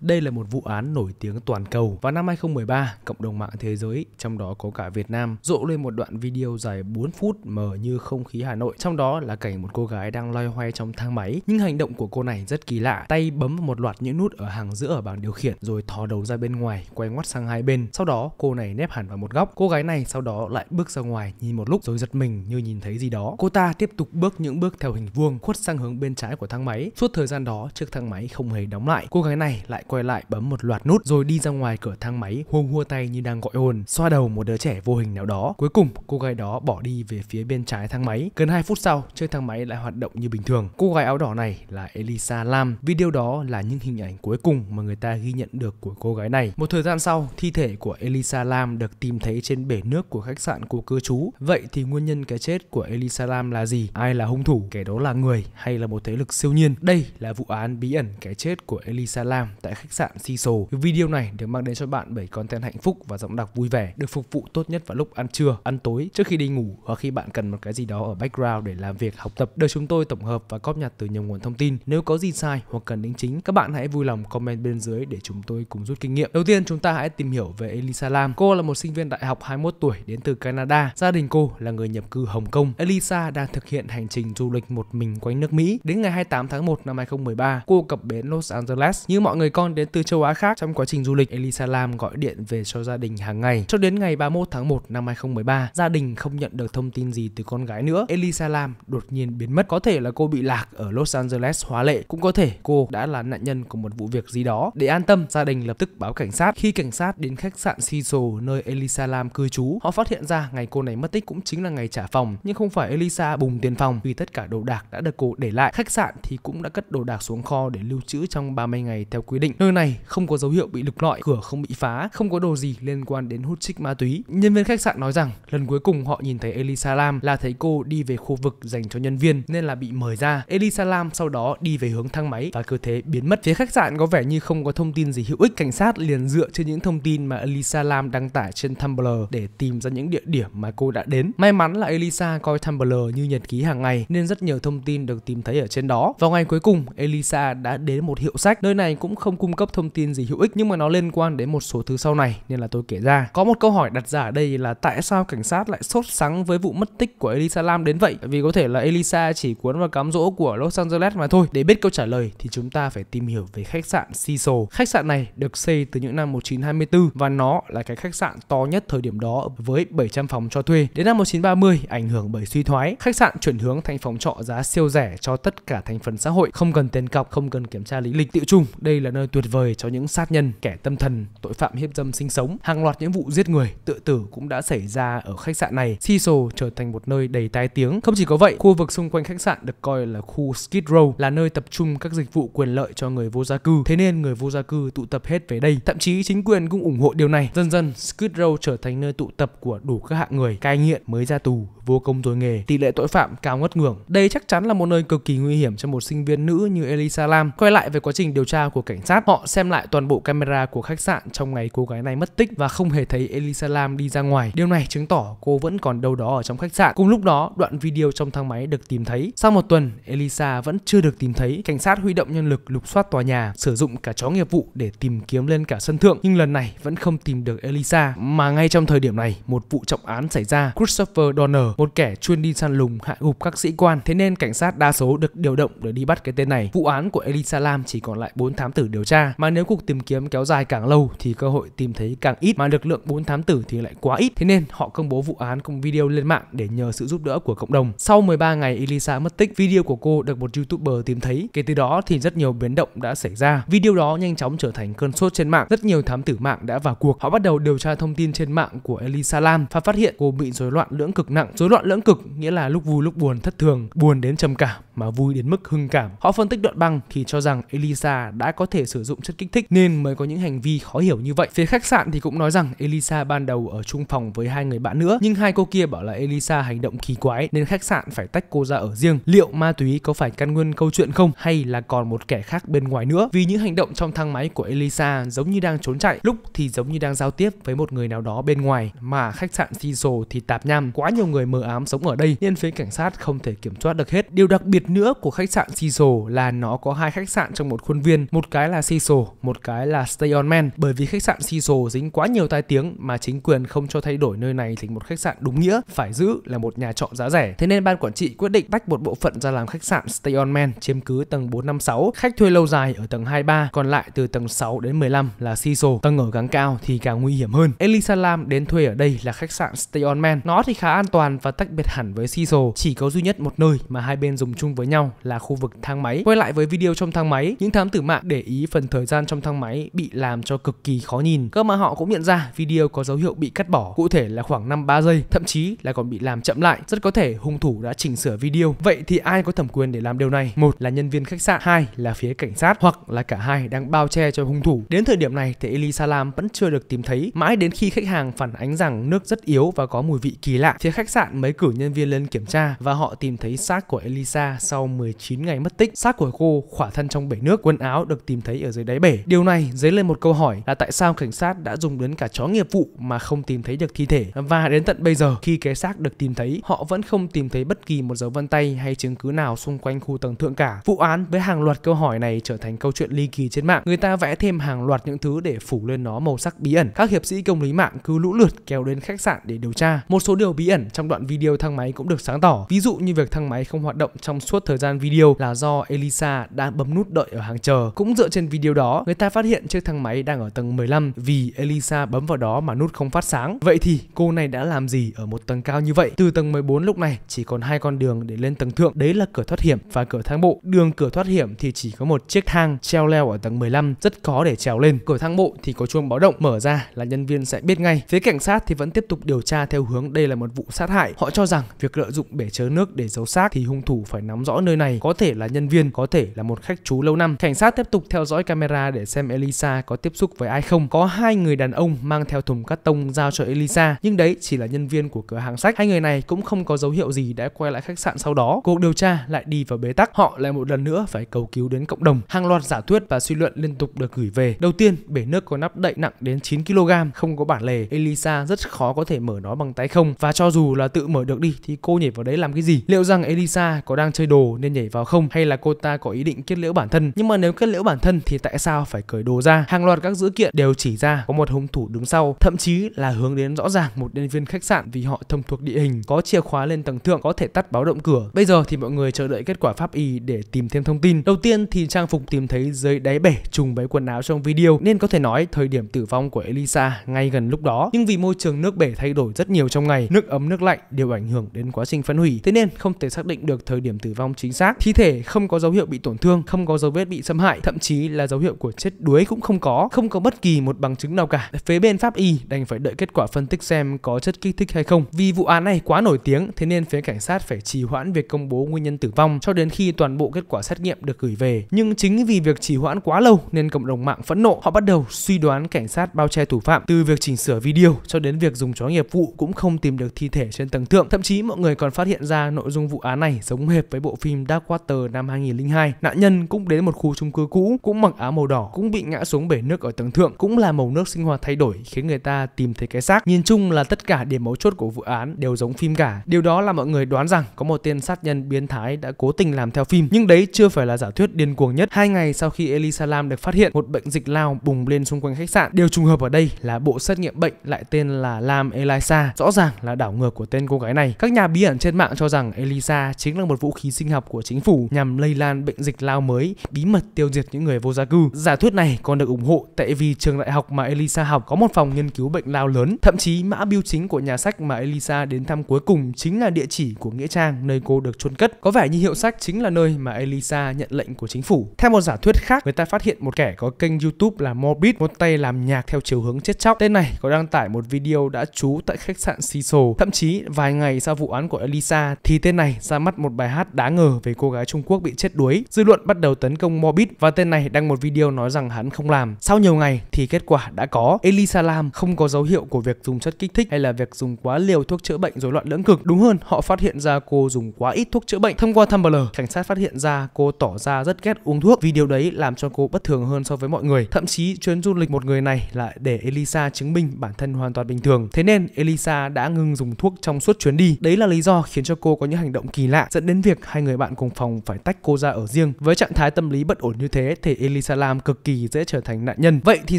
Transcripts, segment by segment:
Đây là một vụ án nổi tiếng toàn cầu. Vào năm 2013, cộng đồng mạng thế giới, trong đó có cả Việt Nam, rộ lên một đoạn video dài 4 phút mờ như không khí Hà Nội. Trong đó là cảnh một cô gái đang loay hoay trong thang máy. Nhưng hành động của cô này rất kỳ lạ. Tay bấm vào một loạt những nút ở hàng giữa ở bảng điều khiển, rồi thò đầu ra bên ngoài, quay ngoắt sang hai bên. Sau đó, cô này nép hẳn vào một góc. Cô gái này sau đó lại bước ra ngoài nhìn một lúc rồi giật mình như nhìn thấy gì đó. Cô ta tiếp tục bước những bước theo hình vuông, khuất sang hướng bên trái của thang máy. Suốt thời gian đó, chiếc thang máy không hề đóng lại. Cô gái này lại quay lại bấm một loạt nút rồi đi ra ngoài cửa thang máy hô hua tay như đang gọi hồn xoa đầu một đứa trẻ vô hình nào đó cuối cùng cô gái đó bỏ đi về phía bên trái thang máy gần 2 phút sau chiếc thang máy lại hoạt động như bình thường cô gái áo đỏ này là Elisa Lam video đó là những hình ảnh cuối cùng mà người ta ghi nhận được của cô gái này một thời gian sau thi thể của Elisa Lam được tìm thấy trên bể nước của khách sạn cô cư trú vậy thì nguyên nhân cái chết của Elisa Lam là gì ai là hung thủ kẻ đó là người hay là một thế lực siêu nhiên đây là vụ án bí ẩn cái chết của Elisa Lam tại khách sạn Siso. Video này được mang đến cho bạn bởi content hạnh phúc và giọng đọc vui vẻ, được phục vụ tốt nhất vào lúc ăn trưa, ăn tối, trước khi đi ngủ hoặc khi bạn cần một cái gì đó ở background để làm việc, học tập. Được chúng tôi tổng hợp và cóp nhặt từ nhiều nguồn thông tin. Nếu có gì sai hoặc cần đính chính, các bạn hãy vui lòng comment bên dưới để chúng tôi cùng rút kinh nghiệm. Đầu tiên chúng ta hãy tìm hiểu về Elisa Lam. Cô là một sinh viên đại học 21 tuổi đến từ Canada. Gia đình cô là người nhập cư Hồng Kông. Elisa đang thực hiện hành trình du lịch một mình quanh nước Mỹ. Đến ngày 28 tháng 1 năm 2013, cô cập bến Los Angeles. Như mọi người con con đến từ châu Á khác trong quá trình du lịch, Elisa Lam gọi điện về cho gia đình hàng ngày. Cho đến ngày 31 tháng 1 năm 2013, gia đình không nhận được thông tin gì từ con gái nữa. Elisa Lam đột nhiên biến mất. Có thể là cô bị lạc ở Los Angeles hóa lệ, cũng có thể cô đã là nạn nhân của một vụ việc gì đó. Để an tâm, gia đình lập tức báo cảnh sát. Khi cảnh sát đến khách sạn Cecil nơi Elisa Lam cư trú, họ phát hiện ra ngày cô này mất tích cũng chính là ngày trả phòng, nhưng không phải Elisa bùng tiền phòng vì tất cả đồ đạc đã được cô để lại. Khách sạn thì cũng đã cất đồ đạc xuống kho để lưu trữ trong 30 ngày theo quy định. Nơi này không có dấu hiệu bị lục lọi, cửa không bị phá, không có đồ gì liên quan đến hút chích ma túy. Nhân viên khách sạn nói rằng lần cuối cùng họ nhìn thấy Elisa Lam là thấy cô đi về khu vực dành cho nhân viên nên là bị mời ra. Elisa Lam sau đó đi về hướng thang máy và cơ thế biến mất. Phía khách sạn có vẻ như không có thông tin gì hữu ích. Cảnh sát liền dựa trên những thông tin mà Elisa Lam đăng tải trên Tumblr để tìm ra những địa điểm mà cô đã đến. May mắn là Elisa coi Tumblr như nhật ký hàng ngày nên rất nhiều thông tin được tìm thấy ở trên đó. Vào ngày cuối cùng, Elisa đã đến một hiệu sách. Nơi này cũng không cung cung cấp thông tin gì hữu ích nhưng mà nó liên quan đến một số thứ sau này nên là tôi kể ra. Có một câu hỏi đặt ra ở đây là tại sao cảnh sát lại sốt sắng với vụ mất tích của Elisa Lam đến vậy? Vì có thể là Elisa chỉ cuốn vào cám dỗ của Los Angeles mà thôi. Để biết câu trả lời thì chúng ta phải tìm hiểu về khách sạn Cecil. Khách sạn này được xây từ những năm 1924 và nó là cái khách sạn to nhất thời điểm đó với 700 phòng cho thuê. Đến năm 1930, ảnh hưởng bởi suy thoái, khách sạn chuyển hướng thành phòng trọ giá siêu rẻ cho tất cả thành phần xã hội, không cần tiền cọc, không cần kiểm tra lý lịch tự trung. Đây là nơi tuyệt tuyệt vời cho những sát nhân, kẻ tâm thần, tội phạm hiếp dâm sinh sống. Hàng loạt những vụ giết người, tự tử cũng đã xảy ra ở khách sạn này. Cecil trở thành một nơi đầy tai tiếng. Không chỉ có vậy, khu vực xung quanh khách sạn được coi là khu Skid Row, là nơi tập trung các dịch vụ quyền lợi cho người vô gia cư. Thế nên người vô gia cư tụ tập hết về đây. Thậm chí chính quyền cũng ủng hộ điều này. Dần dần, Skid Row trở thành nơi tụ tập của đủ các hạng người, cai nghiện mới ra tù, vô công rồi nghề, tỷ lệ tội phạm cao ngất ngưởng. Đây chắc chắn là một nơi cực kỳ nguy hiểm cho một sinh viên nữ như Elisa Lam. Quay lại về quá trình điều tra của cảnh sát, Họ xem lại toàn bộ camera của khách sạn trong ngày cô gái này mất tích và không hề thấy Elisa Lam đi ra ngoài. Điều này chứng tỏ cô vẫn còn đâu đó ở trong khách sạn. Cùng lúc đó, đoạn video trong thang máy được tìm thấy. Sau một tuần, Elisa vẫn chưa được tìm thấy. Cảnh sát huy động nhân lực lục soát tòa nhà, sử dụng cả chó nghiệp vụ để tìm kiếm lên cả sân thượng, nhưng lần này vẫn không tìm được Elisa. Mà ngay trong thời điểm này, một vụ trọng án xảy ra. Christopher Donner, một kẻ chuyên đi săn lùng hạ gục các sĩ quan, thế nên cảnh sát đa số được điều động để đi bắt cái tên này. Vụ án của Elisa Lam chỉ còn lại 4 thám tử điều tra mà nếu cuộc tìm kiếm kéo dài càng lâu thì cơ hội tìm thấy càng ít mà lực lượng bốn thám tử thì lại quá ít thế nên họ công bố vụ án cùng video lên mạng để nhờ sự giúp đỡ của cộng đồng sau 13 ngày Elisa mất tích video của cô được một youtuber tìm thấy kể từ đó thì rất nhiều biến động đã xảy ra video đó nhanh chóng trở thành cơn sốt trên mạng rất nhiều thám tử mạng đã vào cuộc họ bắt đầu điều tra thông tin trên mạng của Elisa Lam và phát hiện cô bị rối loạn lưỡng cực nặng rối loạn lưỡng cực nghĩa là lúc vui lúc buồn thất thường buồn đến trầm cảm mà vui đến mức hưng cảm họ phân tích đoạn băng thì cho rằng Elisa đã có thể sử sử dụng chất kích thích nên mới có những hành vi khó hiểu như vậy. Phía khách sạn thì cũng nói rằng Elisa ban đầu ở chung phòng với hai người bạn nữa nhưng hai cô kia bảo là Elisa hành động kỳ quái nên khách sạn phải tách cô ra ở riêng. Liệu ma túy có phải căn nguyên câu chuyện không hay là còn một kẻ khác bên ngoài nữa? Vì những hành động trong thang máy của Elisa giống như đang trốn chạy, lúc thì giống như đang giao tiếp với một người nào đó bên ngoài mà khách sạn Cecil thì tạp nham, quá nhiều người mờ ám sống ở đây nên phía cảnh sát không thể kiểm soát được hết. Điều đặc biệt nữa của khách sạn Cecil là nó có hai khách sạn trong một khuôn viên, một cái là Siso, một cái là Stay on Man bởi vì khách sạn Siso dính quá nhiều tai tiếng mà chính quyền không cho thay đổi nơi này thành một khách sạn đúng nghĩa, phải giữ là một nhà trọ giá rẻ. Thế nên ban quản trị quyết định tách một bộ phận ra làm khách sạn Stay on Man chiếm cứ tầng 456, khách thuê lâu dài ở tầng 23, còn lại từ tầng 6 đến 15 là Siso. Tầng ở càng cao thì càng nguy hiểm hơn. Elisa Lam đến thuê ở đây là khách sạn Stay on Man. Nó thì khá an toàn và tách biệt hẳn với Siso, chỉ có duy nhất một nơi mà hai bên dùng chung với nhau là khu vực thang máy. Quay lại với video trong thang máy, những thám tử mạng để ý phần phần thời gian trong thang máy bị làm cho cực kỳ khó nhìn. Cơ mà họ cũng nhận ra video có dấu hiệu bị cắt bỏ, cụ thể là khoảng 5-3 giây, thậm chí là còn bị làm chậm lại. Rất có thể hung thủ đã chỉnh sửa video. Vậy thì ai có thẩm quyền để làm điều này? Một là nhân viên khách sạn, hai là phía cảnh sát hoặc là cả hai đang bao che cho hung thủ. Đến thời điểm này thì Elisa Lam vẫn chưa được tìm thấy, mãi đến khi khách hàng phản ánh rằng nước rất yếu và có mùi vị kỳ lạ. Phía khách sạn mới cử nhân viên lên kiểm tra và họ tìm thấy xác của Elisa sau 19 ngày mất tích. Xác của cô khỏa thân trong bể nước, quần áo được tìm thấy ở ở dưới đáy bể. Điều này dấy lên một câu hỏi là tại sao cảnh sát đã dùng đến cả chó nghiệp vụ mà không tìm thấy được thi thể và đến tận bây giờ khi cái xác được tìm thấy họ vẫn không tìm thấy bất kỳ một dấu vân tay hay chứng cứ nào xung quanh khu tầng thượng cả. Vụ án với hàng loạt câu hỏi này trở thành câu chuyện ly kỳ trên mạng. Người ta vẽ thêm hàng loạt những thứ để phủ lên nó màu sắc bí ẩn. Các hiệp sĩ công lý mạng cứ lũ lượt kéo đến khách sạn để điều tra. Một số điều bí ẩn trong đoạn video thang máy cũng được sáng tỏ. Ví dụ như việc thang máy không hoạt động trong suốt thời gian video là do Elisa đang bấm nút đợi ở hàng chờ. Cũng dựa trên video video đó, người ta phát hiện chiếc thang máy đang ở tầng 15 vì Elisa bấm vào đó mà nút không phát sáng. Vậy thì cô này đã làm gì ở một tầng cao như vậy? Từ tầng 14 lúc này chỉ còn hai con đường để lên tầng thượng, đấy là cửa thoát hiểm và cửa thang bộ. Đường cửa thoát hiểm thì chỉ có một chiếc thang treo leo ở tầng 15 rất khó để trèo lên. Cửa thang bộ thì có chuông báo động mở ra là nhân viên sẽ biết ngay. Phía cảnh sát thì vẫn tiếp tục điều tra theo hướng đây là một vụ sát hại. Họ cho rằng việc lợi dụng bể chứa nước để giấu xác thì hung thủ phải nắm rõ nơi này, có thể là nhân viên, có thể là một khách trú lâu năm. Cảnh sát tiếp tục theo dõi camera để xem Elisa có tiếp xúc với ai không. Có hai người đàn ông mang theo thùng cắt tông giao cho Elisa, nhưng đấy chỉ là nhân viên của cửa hàng sách. Hai người này cũng không có dấu hiệu gì đã quay lại khách sạn sau đó. Cuộc điều tra lại đi vào bế tắc, họ lại một lần nữa phải cầu cứu đến cộng đồng. Hàng loạt giả thuyết và suy luận liên tục được gửi về. Đầu tiên, bể nước có nắp đậy nặng đến 9 kg, không có bản lề. Elisa rất khó có thể mở nó bằng tay không và cho dù là tự mở được đi thì cô nhảy vào đấy làm cái gì? Liệu rằng Elisa có đang chơi đồ nên nhảy vào không hay là cô ta có ý định kết liễu bản thân? Nhưng mà nếu kết liễu bản thân thì tại sao phải cởi đồ ra? Hàng loạt các dữ kiện đều chỉ ra có một hung thủ đứng sau, thậm chí là hướng đến rõ ràng một nhân viên khách sạn vì họ thông thuộc địa hình, có chìa khóa lên tầng thượng, có thể tắt báo động cửa. Bây giờ thì mọi người chờ đợi kết quả pháp y để tìm thêm thông tin. Đầu tiên thì trang phục tìm thấy dưới đáy bể trùng với quần áo trong video nên có thể nói thời điểm tử vong của Elisa ngay gần lúc đó. Nhưng vì môi trường nước bể thay đổi rất nhiều trong ngày, nước ấm nước lạnh đều ảnh hưởng đến quá trình phân hủy, thế nên không thể xác định được thời điểm tử vong chính xác. Thi thể không có dấu hiệu bị tổn thương, không có dấu vết bị xâm hại, thậm chí là dấu hiệu của chết đuối cũng không có, không có bất kỳ một bằng chứng nào cả. Phía bên pháp y đành phải đợi kết quả phân tích xem có chất kích thích hay không. Vì vụ án này quá nổi tiếng, thế nên phía cảnh sát phải trì hoãn việc công bố nguyên nhân tử vong cho đến khi toàn bộ kết quả xét nghiệm được gửi về. Nhưng chính vì việc trì hoãn quá lâu nên cộng đồng mạng phẫn nộ, họ bắt đầu suy đoán cảnh sát bao che thủ phạm từ việc chỉnh sửa video cho đến việc dùng chó nghiệp vụ cũng không tìm được thi thể trên tầng thượng. Thậm chí mọi người còn phát hiện ra nội dung vụ án này giống hệt với bộ phim Darkwater năm 2002. Nạn nhân cũng đến một khu chung cư cũ, cũng mở mặc áo màu đỏ cũng bị ngã xuống bể nước ở tầng thượng cũng là màu nước sinh hoạt thay đổi khiến người ta tìm thấy cái xác. Nhìn chung là tất cả điểm mấu chốt của vụ án đều giống phim cả. Điều đó là mọi người đoán rằng có một tên sát nhân biến thái đã cố tình làm theo phim. Nhưng đấy chưa phải là giả thuyết điên cuồng nhất. Hai ngày sau khi Elisa Lam được phát hiện, một bệnh dịch lao bùng lên xung quanh khách sạn. Điều trùng hợp ở đây là bộ xét nghiệm bệnh lại tên là Lam Elisa, rõ ràng là đảo ngược của tên cô gái này. Các nhà bí ẩn trên mạng cho rằng Elisa chính là một vũ khí sinh học của chính phủ nhằm lây lan bệnh dịch lao mới, bí mật tiêu diệt những người vô gia Shogaku. Giả thuyết này còn được ủng hộ tại vì trường đại học mà Elisa học có một phòng nghiên cứu bệnh lao lớn. Thậm chí mã biêu chính của nhà sách mà Elisa đến thăm cuối cùng chính là địa chỉ của nghĩa trang nơi cô được chôn cất. Có vẻ như hiệu sách chính là nơi mà Elisa nhận lệnh của chính phủ. Theo một giả thuyết khác, người ta phát hiện một kẻ có kênh YouTube là Morbid, một tay làm nhạc theo chiều hướng chết chóc. Tên này có đăng tải một video đã trú tại khách sạn Cecil. Thậm chí vài ngày sau vụ án của Elisa thì tên này ra mắt một bài hát đáng ngờ về cô gái Trung Quốc bị chết đuối. Dư luận bắt đầu tấn công Morbid và tên này đang một video nói rằng hắn không làm. Sau nhiều ngày thì kết quả đã có. Elisa Lam không có dấu hiệu của việc dùng chất kích thích hay là việc dùng quá liều thuốc chữa bệnh rối loạn lưỡng cực. Đúng hơn, họ phát hiện ra cô dùng quá ít thuốc chữa bệnh. Thông qua Tumblr, cảnh sát phát hiện ra cô tỏ ra rất ghét uống thuốc vì điều đấy làm cho cô bất thường hơn so với mọi người. Thậm chí chuyến du lịch một người này là để Elisa chứng minh bản thân hoàn toàn bình thường. Thế nên Elisa đã ngừng dùng thuốc trong suốt chuyến đi. Đấy là lý do khiến cho cô có những hành động kỳ lạ dẫn đến việc hai người bạn cùng phòng phải tách cô ra ở riêng. Với trạng thái tâm lý bất ổn như thế thì Elisa Lisa Lam cực kỳ dễ trở thành nạn nhân. Vậy thì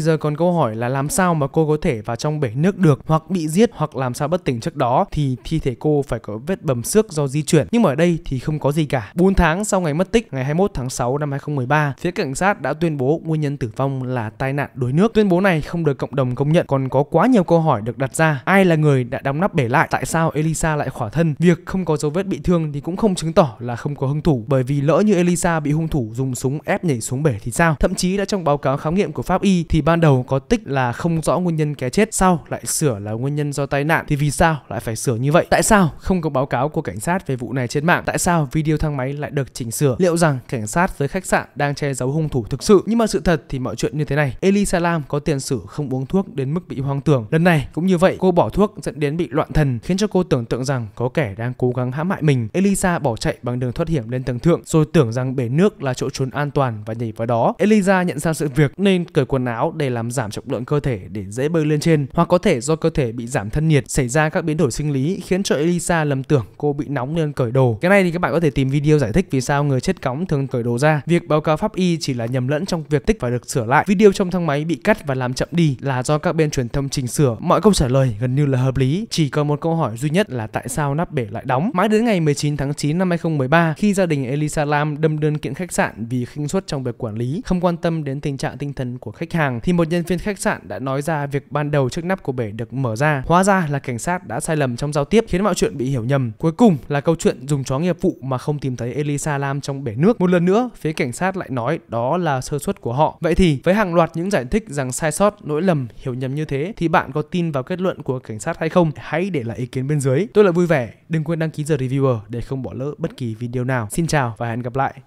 giờ còn câu hỏi là làm sao mà cô có thể vào trong bể nước được hoặc bị giết hoặc làm sao bất tỉnh trước đó thì thi thể cô phải có vết bầm xước do di chuyển. Nhưng mà ở đây thì không có gì cả. 4 tháng sau ngày mất tích, ngày 21 tháng 6 năm 2013, phía cảnh sát đã tuyên bố nguyên nhân tử vong là tai nạn đuối nước. Tuyên bố này không được cộng đồng công nhận, còn có quá nhiều câu hỏi được đặt ra. Ai là người đã đóng nắp bể lại? Tại sao Elisa lại khỏa thân? Việc không có dấu vết bị thương thì cũng không chứng tỏ là không có hung thủ, bởi vì lỡ như Elisa bị hung thủ dùng súng ép nhảy xuống bể thì sao? cao. Thậm chí đã trong báo cáo khám nghiệm của pháp y thì ban đầu có tích là không rõ nguyên nhân cái chết, sau lại sửa là nguyên nhân do tai nạn thì vì sao lại phải sửa như vậy? Tại sao không có báo cáo của cảnh sát về vụ này trên mạng? Tại sao video thang máy lại được chỉnh sửa? Liệu rằng cảnh sát với khách sạn đang che giấu hung thủ thực sự? Nhưng mà sự thật thì mọi chuyện như thế này. Eli Salam có tiền sử không uống thuốc đến mức bị hoang tưởng. Lần này cũng như vậy, cô bỏ thuốc dẫn đến bị loạn thần khiến cho cô tưởng tượng rằng có kẻ đang cố gắng hãm hại mình. Elisa bỏ chạy bằng đường thoát hiểm lên tầng thượng rồi tưởng rằng bể nước là chỗ trốn an toàn và nhảy vào đó. Eliza nhận ra sự việc nên cởi quần áo để làm giảm trọng lượng cơ thể để dễ bơi lên trên, hoặc có thể do cơ thể bị giảm thân nhiệt xảy ra các biến đổi sinh lý khiến cho Eliza lầm tưởng cô bị nóng nên cởi đồ. Cái này thì các bạn có thể tìm video giải thích vì sao người chết cóng thường cởi đồ ra. Việc báo cáo pháp y chỉ là nhầm lẫn trong việc tích và được sửa lại. Video trong thang máy bị cắt và làm chậm đi là do các bên truyền thông chỉnh sửa. Mọi câu trả lời gần như là hợp lý, chỉ còn một câu hỏi duy nhất là tại sao nắp bể lại đóng. Mãi đến ngày 19 tháng 9 năm 2013 khi gia đình Elisa Lam đâm đơn kiện khách sạn vì khinh suất trong việc quản lý, không quan tâm đến tình trạng tinh thần của khách hàng thì một nhân viên khách sạn đã nói ra việc ban đầu chiếc nắp của bể được mở ra. Hóa ra là cảnh sát đã sai lầm trong giao tiếp khiến mọi chuyện bị hiểu nhầm. Cuối cùng là câu chuyện dùng chó nghiệp vụ mà không tìm thấy Elisa Lam trong bể nước. Một lần nữa, phía cảnh sát lại nói đó là sơ suất của họ. Vậy thì với hàng loạt những giải thích rằng sai sót, lỗi lầm, hiểu nhầm như thế thì bạn có tin vào kết luận của cảnh sát hay không? Hãy để lại ý kiến bên dưới. Tôi là vui vẻ, đừng quên đăng ký giờ Reviewer để không bỏ lỡ bất kỳ video nào. Xin chào và hẹn gặp lại.